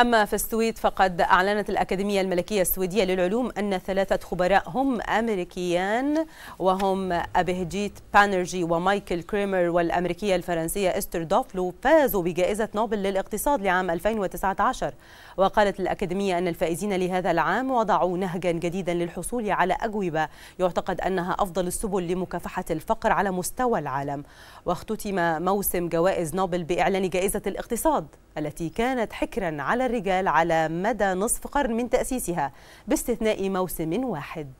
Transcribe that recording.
أما في السويد فقد أعلنت الأكاديمية الملكية السويدية للعلوم أن ثلاثة خبراء هم أمريكيان وهم أبهجيت بانرجي ومايكل كريمر والأمريكية الفرنسية إستر دوفلو فازوا بجائزة نوبل للاقتصاد لعام 2019 وقالت الأكاديمية أن الفائزين لهذا العام وضعوا نهجا جديدا للحصول على أجوبة يعتقد أنها أفضل السبل لمكافحة الفقر على مستوى العالم واختتم موسم جوائز نوبل بإعلان جائزة الاقتصاد التي كانت حكرا على على الرجال على مدى نصف قرن من تأسيسها باستثناء موسم واحد